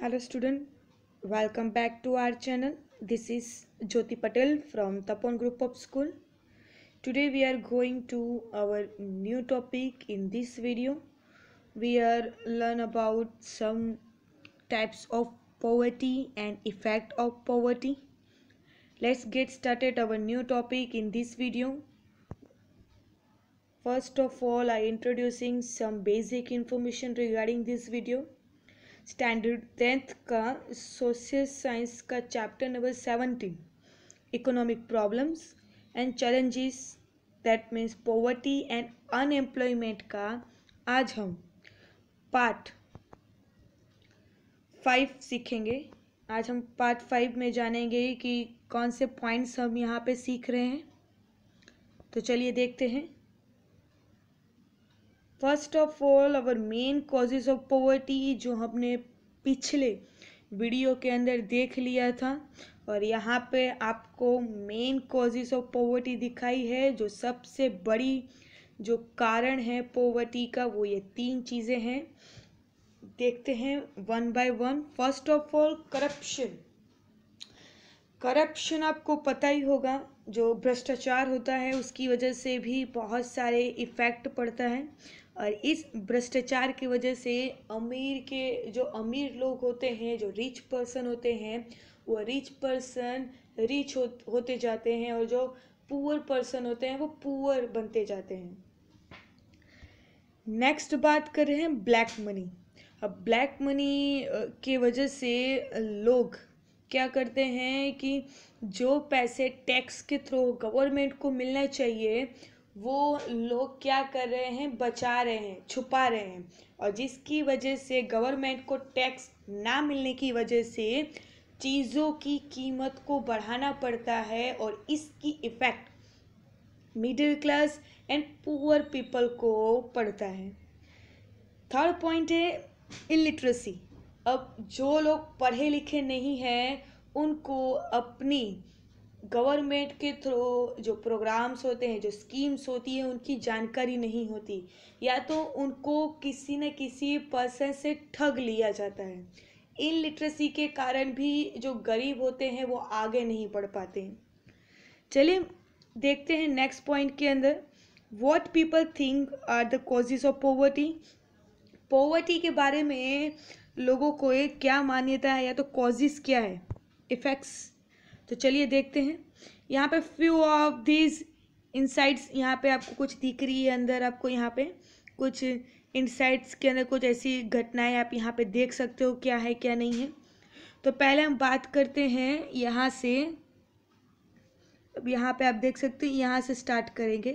hello student welcome back to our channel this is jyoti patel from tapon group of school today we are going to our new topic in this video we are learn about some types of poverty and effect of poverty let's get started our new topic in this video first of all i introducing some basic information regarding this video standard tenth का social science का chapter number seventeen economic problems and challenges that means poverty and unemployment का आज हम part five सीखेंगे आज हम part five में जानेंगे कि कौन से पॉइंट्स हम यहाँ पे सीख रहे हैं तो चलिए देखते हैं first of all our main causes of poverty जो हमने पिछले वीडियो के अंदर देख लिया था और यहाँ पे आपको मेन कॉजेज ऑफ पॉवर्टी दिखाई है जो सबसे बड़ी जो कारण है पोवर्टी का वो ये तीन चीज़ें हैं देखते हैं one by one first of all corruption corruption आपको पता ही होगा जो भ्रष्टाचार होता है उसकी वजह से भी बहुत सारे इफ़ेक्ट पड़ता है और इस भ्रष्टाचार की वजह से अमीर के जो अमीर लोग होते हैं जो रिच पर्सन होते हैं वो रिच पर्सन रिच हो, होते जाते हैं और जो पुअर पर्सन होते हैं वो पुअर बनते जाते हैं नेक्स्ट बात कर रहे हैं ब्लैक मनी अब ब्लैक मनी के वजह से लोग क्या करते हैं कि जो पैसे टैक्स के थ्रू गवर्नमेंट को मिलना चाहिए वो लोग क्या कर रहे हैं बचा रहे हैं छुपा रहे हैं और जिसकी वजह से गवर्नमेंट को टैक्स ना मिलने की वजह से चीज़ों की कीमत को बढ़ाना पड़ता है और इसकी effect middle class and poor people को पड़ता है थर्ड पॉइंट है इलिटरेसी अब जो लोग पढ़े लिखे नहीं हैं उनको अपनी गवर्नमेंट के थ्रू जो प्रोग्राम्स होते हैं जो स्कीम्स होती हैं उनकी जानकारी नहीं होती या तो उनको किसी न किसी पर्सन से ठग लिया जाता है इन लिटरेसी के कारण भी जो गरीब होते हैं वो आगे नहीं बढ़ पाते हैं चलिए देखते हैं नेक्स्ट पॉइंट के अंदर what people think are the causes of poverty poverty के बारे में लोगों को एक क्या मान्यता है या तो कॉजेज क्या है इफ़ेक्ट्स तो चलिए देखते हैं यहाँ पे फ्यू ऑफ दीज इंसाइट्स यहाँ पे आपको कुछ दिख रही है अंदर आपको यहाँ पे कुछ इनसाइट्स के अंदर कुछ ऐसी घटनाएं आप यहाँ पे देख सकते हो क्या है क्या नहीं है तो पहले हम बात करते हैं यहाँ से अब यहाँ पे आप देख सकते हो यहाँ से स्टार्ट करेंगे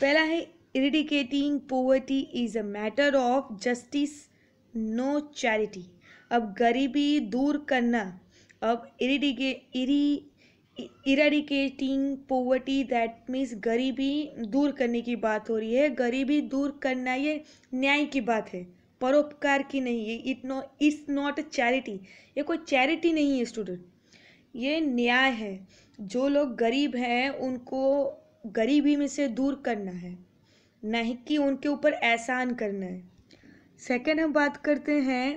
पहला है eradicating poverty is a matter of justice no charity अब गरीबी दूर करना अब इरीडिगे इरी इराडिकेटिंग पोवर्टी दैट मीन्स गरीबी दूर करने की बात हो रही है गरीबी दूर करना ये न्याय की बात है परोपकार की नहीं है it no it's not a charity ये कोई चैरिटी नहीं है स्टूडेंट ये न्याय है जो लोग गरीब हैं उनको गरीबी में से दूर करना है नहीं कि उनके ऊपर एहसान करना है सेकेंड हम बात करते हैं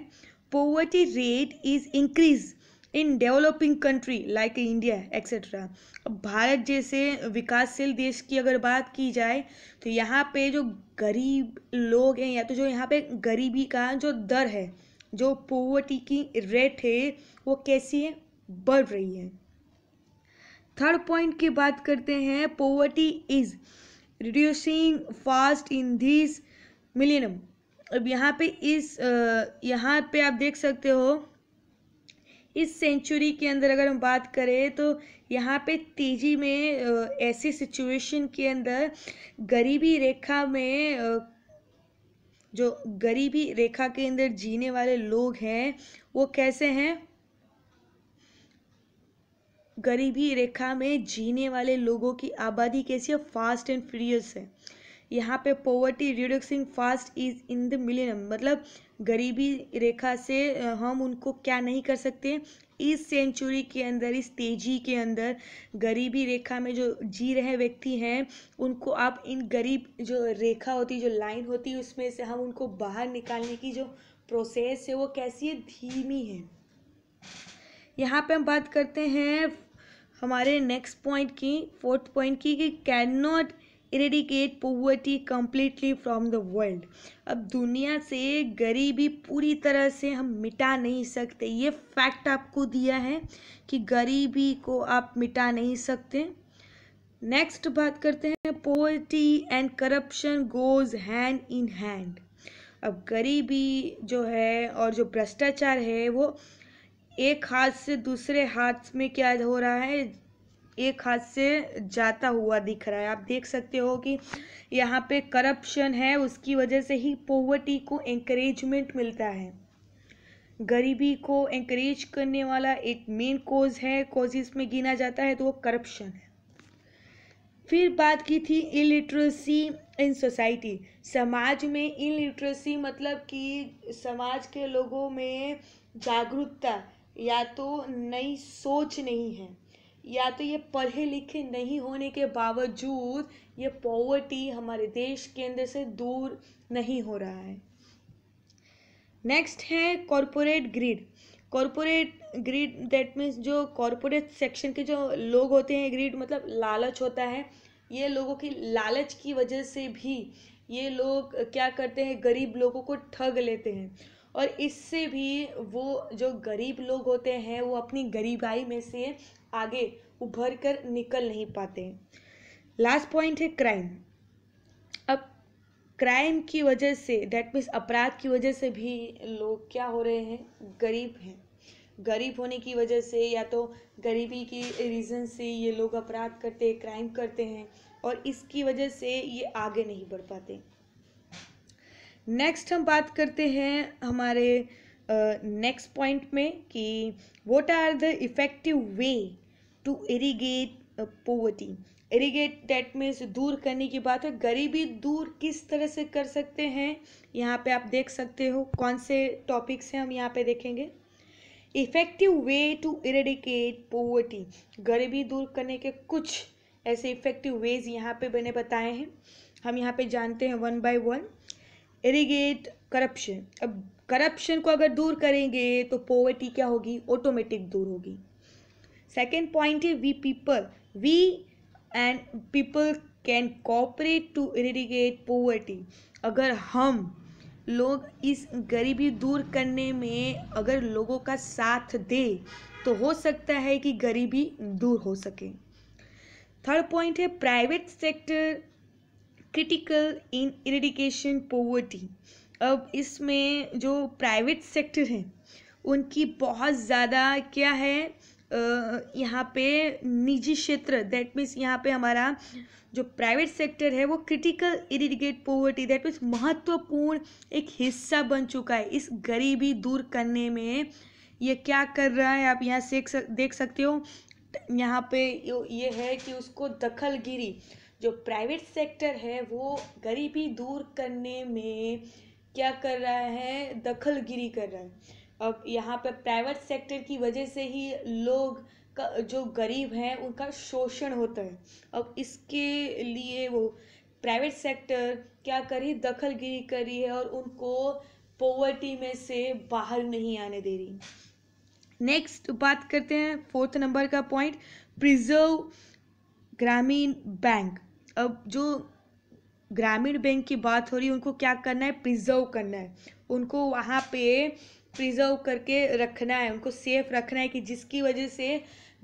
poverty rate is increase in developing country like India etcetera अब भारत जैसे विकासशील देश की अगर बात की जाए तो यहाँ पे जो गरीब लोग हैं या तो जो यहाँ पे गरीबी का जो दर है जो पोवर्टी की रेट है वो कैसी है बढ़ रही है थर्ड पॉइंट की बात करते हैं poverty is reducing fast in this millennium अब यहाँ पे इस यहाँ पे आप देख सकते हो इस सेंचुरी के अंदर अगर हम बात करें तो यहाँ पे तेजी में ऐसी सिचुएशन के अंदर गरीबी रेखा में जो गरीबी रेखा के अंदर जीने वाले लोग हैं वो कैसे हैं गरीबी रेखा में जीने वाले लोगों की आबादी कैसी है फास्ट एंड फ्यूरियस है यहाँ पे poverty reducing fast is in the million मतलब गरीबी रेखा से हम उनको क्या नहीं कर सकते इस सेंचुरी के अंदर इस तेजी के अंदर गरीबी रेखा में जो जी रहे व्यक्ति हैं उनको आप इन गरीब जो रेखा होती जो लाइन होती है उसमें से हम उनको बाहर निकालने की जो प्रोसेस है वो कैसी है धीमी है यहाँ पे हम बात करते हैं हमारे नेक्स्ट पॉइंट की फोर्थ पॉइंट की कि can not eradicate poverty completely from the world अब दुनिया से गरीबी पूरी तरह से हम मिटा नहीं सकते ये फैक्ट आपको दिया है कि गरीबी को आप मिटा नहीं सकते नेक्स्ट बात करते हैं poverty and corruption goes hand in hand अब गरीबी जो है और जो भ्रष्टाचार है वो एक हाथ से दूसरे हाथ में क्या हो रहा है एक हाथ से जाता हुआ दिख रहा है आप देख सकते हो कि यहाँ पे करप्शन है उसकी वजह से ही पोवर्टी को इंकरेजमेंट मिलता है गरीबी को इंकरेज करने वाला एक मेन कोज है कोज इसमें गिना जाता है तो वो करप्शन है फिर बात की थी इलिटरेसी इन सोसाइटी समाज में इलिटरेसी मतलब कि समाज के लोगों में जागरूकता या तो नई सोच नहीं है या तो ये पढ़े लिखे नहीं होने के बावजूद ये पॉवर्टी हमारे देश के अंदर से दूर नहीं हो रहा है नेक्स्ट है corporate greed corporate greed that means जो कॉरपोरेट सेक्शन के जो लोग होते हैं ग्रीड मतलब लालच होता है ये लोगों की लालच की वजह से भी ये लोग क्या करते हैं गरीब लोगों को ठग लेते हैं और इससे भी वो जो गरीब लोग होते हैं वो अपनी गरीबाई में से आगे उभर कर निकल नहीं पाते लास्ट पॉइंट है क्राइम अब क्राइम की वजह से डैट मीन्स अपराध की वजह से भी लोग क्या हो रहे हैं गरीब हैं गरीब होने की वजह से या तो गरीबी की रीज़न से ये लोग अपराध करते हैं क्राइम करते हैं और इसकी वजह से ये आगे नहीं बढ़ पाते नेक्स्ट हम बात करते हैं हमारे नेक्स्ट uh, पॉइंट में कि what are the effective way to irrigate poverty irrigate that में से दूर करने की बात है गरीबी दूर किस तरह से कर सकते हैं यहाँ पे आप देख सकते हो कौन से टॉपिक्स हैं हम यहाँ पे देखेंगे effective way to eradicate poverty गरीबी दूर करने के कुछ ऐसे इफ़ेक्टिव वेज यहाँ पे मैंने बताए हैं हम यहाँ पे जानते हैं one by one irrigate corruption अब करप्शन को अगर दूर करेंगे तो पोवर्टी क्या होगी ऑटोमेटिक दूर होगी सेकेंड पॉइंट है we people we and people can cooperate to irrigate poverty अगर हम लोग इस गरीबी दूर करने में अगर लोगों का साथ दे तो हो सकता है कि गरीबी दूर हो सके थर्ड पॉइंट है private sector critical in eradication poverty अब इसमें जो प्राइवेट सेक्टर हैं उनकी बहुत ज़्यादा क्या है यहाँ पे निजी क्षेत्र दैट मीन्स यहाँ पे हमारा जो प्राइवेट सेक्टर है वो critical irrigate poverty that means महत्वपूर्ण एक हिस्सा बन चुका है इस गरीबी दूर करने में ये क्या कर रहा है आप यहाँ से देख सकते हो यहाँ पे ये है कि उसको दखलगिरी जो प्राइवेट सेक्टर है वो गरीबी दूर करने में क्या कर रहा है दखलगिरी कर रहा है यहाँ पर प्राइवेट सेक्टर की वजह से ही लोग का जो गरीब हैं उनका शोषण होता है अब इसके लिए वो प्राइवेट सेक्टर क्या करी दखलगिरी करी है और उनको पॉवर्टी में से बाहर नहीं आने दे रही नेक्स्ट बात करते हैं फोर्थ नंबर का पॉइंट प्रिजर्व ग्रामीण बैंक अब जो ग्रामीण बैंक की बात हो रही है उनको क्या करना है प्रिजर्व करना है उनको वहाँ पे प्रिजर्व करके रखना है उनको सेफ रखना है कि जिसकी वजह से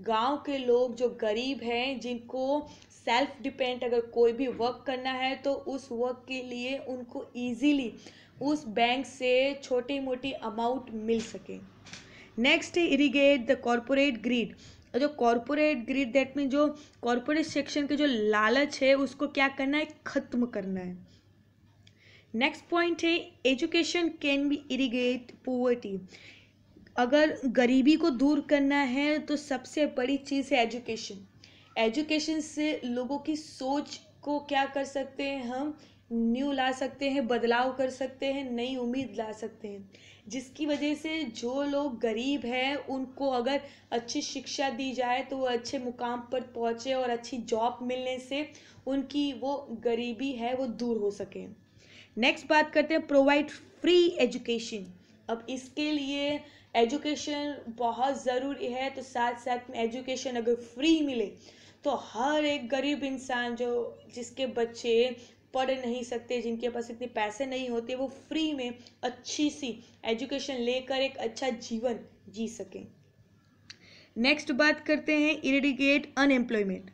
गांव के लोग जो गरीब हैं जिनको सेल्फ डिपेंड अगर कोई भी वर्क करना है तो उस वर्क के लिए उनको इजीली उस बैंक से छोटी मोटी अमाउंट मिल सके next irrigate the corporate greed जो कॉरपोरेट ग्रीड दैट मीन जो कॉरपोरेट सेक्शन के जो लालच है उसको क्या करना है ख़त्म करना है नेक्स्ट पॉइंट है education can be irrigate poverty अगर गरीबी को दूर करना है तो सबसे बड़ी चीज़ है एजुकेशन एजुकेशन से लोगों की सोच को क्या कर सकते हैं हम न्यू ला सकते हैं बदलाव कर सकते हैं नई उम्मीद ला सकते हैं जिसकी वजह से जो लोग गरीब हैं उनको अगर अच्छी शिक्षा दी जाए तो वो अच्छे मुकाम पर पहुँचे और अच्छी जॉब मिलने से उनकी वो गरीबी है वो दूर हो सके नेक्स्ट बात करते हैं प्रोवाइड फ्री एजुकेशन अब इसके लिए एजुकेशन बहुत ज़रूरी है तो साथ साथ में एजुकेशन अगर फ्री मिले तो हर एक गरीब इंसान जो जिसके बच्चे पढ़ नहीं सकते जिनके पास इतने पैसे नहीं होते वो फ्री में अच्छी सी एजुकेशन लेकर एक अच्छा जीवन जी सकें नेक्स्ट बात करते हैं इरिडिकेट अनएम्प्लॉयमेंट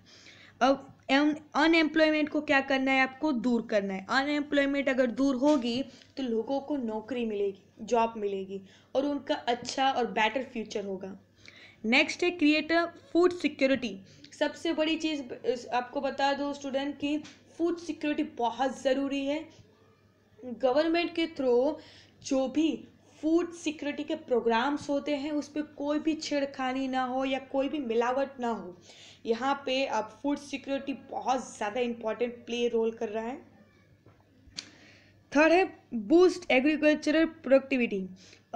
अब अनएम्प्लॉयमेंट को क्या करना है आपको दूर करना है अनएम्प्लॉयमेंट अगर दूर होगी तो लोगों को नौकरी मिलेगी जॉब मिलेगी और उनका अच्छा और बेटर फ्यूचर होगा नेक्स्ट है क्रिएट अ फूड सिक्योरिटी सबसे बड़ी चीज़ आपको बता दो स्टूडेंट कि फूड सिक्योरिटी बहुत ज़रूरी है गवर्नमेंट के थ्रू जो भी फूड सिक्योरिटी के प्रोग्राम्स होते हैं उस पर कोई भी छेड़खानी ना हो या कोई भी मिलावट ना हो यहाँ पे अब फूड सिक्योरिटी बहुत ज़्यादा इम्पॉर्टेंट प्ले रोल कर रहा है थर्ड है बूस्ट एग्रीकल्चरल प्रोडक्टिविटी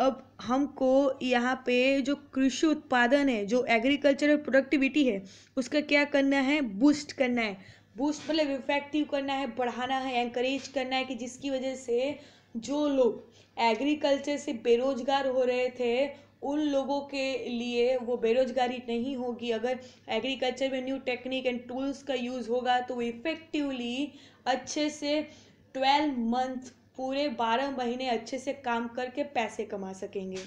अब हमको यहाँ पे जो कृषि उत्पादन है जो एग्रीकल्चरल प्रोडक्टिविटी है उसका क्या करना है बूस्ट करना है बूस्ट मतलब इफेक्टिव करना है बढ़ाना है एंकरेज करना है कि जिसकी वजह से जो लोग एग्रीकल्चर से बेरोजगार हो रहे थे उन लोगों के लिए वो बेरोजगारी नहीं होगी अगर एग्रीकल्चर में न्यू टेक्निक एंड टूल्स का यूज़ होगा तो वो इफ़ेक्टिवली अच्छे से ट्वेल्व मंथ पूरे बारह महीने अच्छे से काम करके पैसे कमा सकेंगे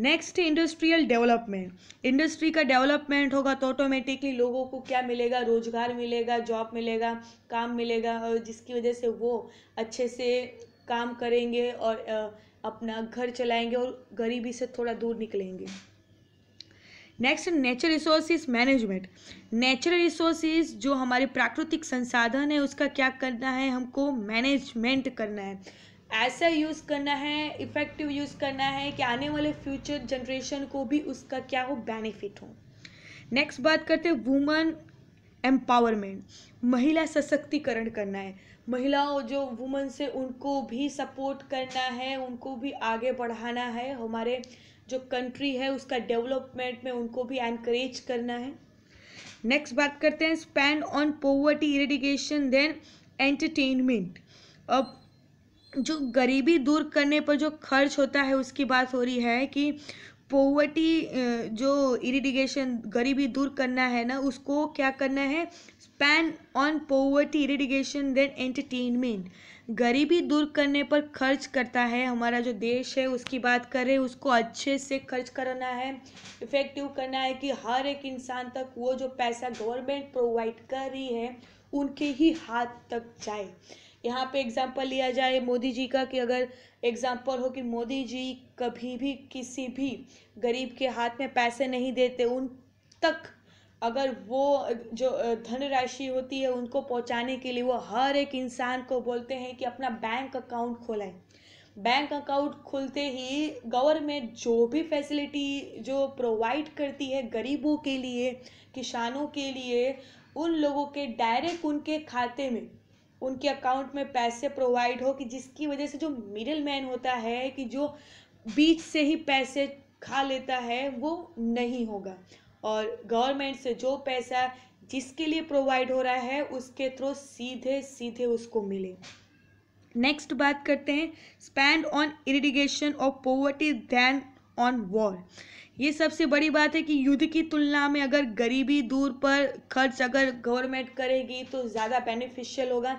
नेक्स्ट इंडस्ट्रियल डेवलपमेंट इंडस्ट्री का डेवलपमेंट होगा तो ऑटोमेटिकली लोगों को क्या मिलेगा रोजगार मिलेगा जॉब मिलेगा काम मिलेगा और जिसकी वजह से वो अच्छे से काम करेंगे और अपना घर चलाएंगे और गरीबी से थोड़ा दूर निकलेंगे next natural resources management natural resources जो हमारे प्राकृतिक संसाधन है उसका क्या करना है हमको मैनेजमेंट करना है ऐसा यूज़ करना है इफ़ेक्टिव यूज़ करना है कि आने वाले फ्यूचर जनरेशन को भी उसका क्या हो बेनिफिट हो नेक्स्ट बात करते हैं वुमन एम्पावरमेंट महिला सशक्तिकरण करना है महिलाओं जो वुमन है उनको भी सपोर्ट करना है उनको भी आगे बढ़ाना है हमारे जो कंट्री है उसका डेवलपमेंट में उनको भी एनकरेज करना है नेक्स्ट बात करते हैं spend on poverty eradication then entertainment अब जो गरीबी दूर करने पर जो खर्च होता है उसकी बात हो रही है कि पोवर्टी जो इरिडिगेशन गरीबी दूर करना है ना उसको क्या करना है spend on poverty eradication then entertainment गरीबी दूर करने पर खर्च करता है हमारा जो देश है उसकी बात करें उसको अच्छे से खर्च करना है इफ़ेक्टिव करना है कि हर एक इंसान तक वो जो पैसा गवर्नमेंट प्रोवाइड कर रही है उनके ही हाथ तक जाए यहाँ पे एग्ज़ाम्पल लिया जाए मोदी जी का कि अगर एग्ज़ाम्पल हो कि मोदी जी कभी भी किसी भी गरीब के हाथ में पैसे नहीं देते उन तक अगर वो जो धनराशि होती है उनको पहुँचाने के लिए वो हर एक इंसान को बोलते हैं कि अपना बैंक अकाउंट खोलाएं बैंक अकाउंट खुलते ही गवर्नमेंट जो भी फैसिलिटी जो प्रोवाइड करती है गरीबों के लिए किसानों के लिए उन लोगों के डायरेक्ट उनके खाते में उनके अकाउंट में पैसे प्रोवाइड हो कि जिसकी वजह से जो मिडिल मैन होता है कि जो बीच से ही पैसे खा लेता है वो नहीं होगा और गवर्नमेंट से जो पैसा जिसके लिए प्रोवाइड हो रहा है उसके थ्रू सीधे सीधे उसको मिले नेक्स्ट बात करते हैं spend on irrigation of poverty than on war ये सबसे बड़ी बात है कि युद्ध की तुलना में अगर गरीबी दूर पर खर्च अगर गवर्नमेंट करेगी तो ज़्यादा बेनिफिशियल होगा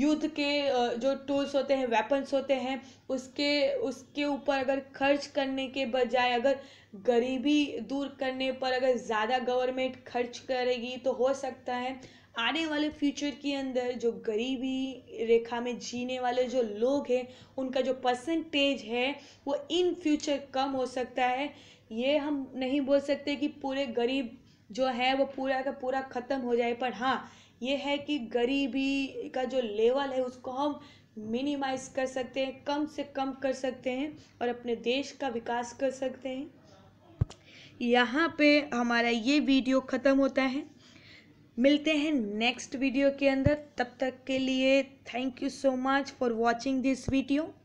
युद्ध के जो टूल्स होते हैं वेपन्स होते हैं उसके उसके ऊपर अगर खर्च करने के बजाय अगर गरीबी दूर करने पर अगर ज़्यादा गवर्नमेंट खर्च करेगी तो हो सकता है आने वाले फ्यूचर के अंदर जो गरीबी रेखा में जीने वाले जो लोग हैं उनका जो परसेंटेज है वो इन फ्यूचर कम हो सकता है ये हम नहीं बोल सकते कि पूरे गरीब जो है वो पूरा का पूरा ख़त्म हो जाए पर हाँ ये है कि गरीबी का जो लेवल है उसको हम मिनिमाइज कर सकते हैं कम से कम कर सकते हैं और अपने देश का विकास कर सकते हैं यहाँ पे हमारा ये वीडियो ख़त्म होता है मिलते हैं नेक्स्ट वीडियो के अंदर तब तक के लिए thank you so much for watching this video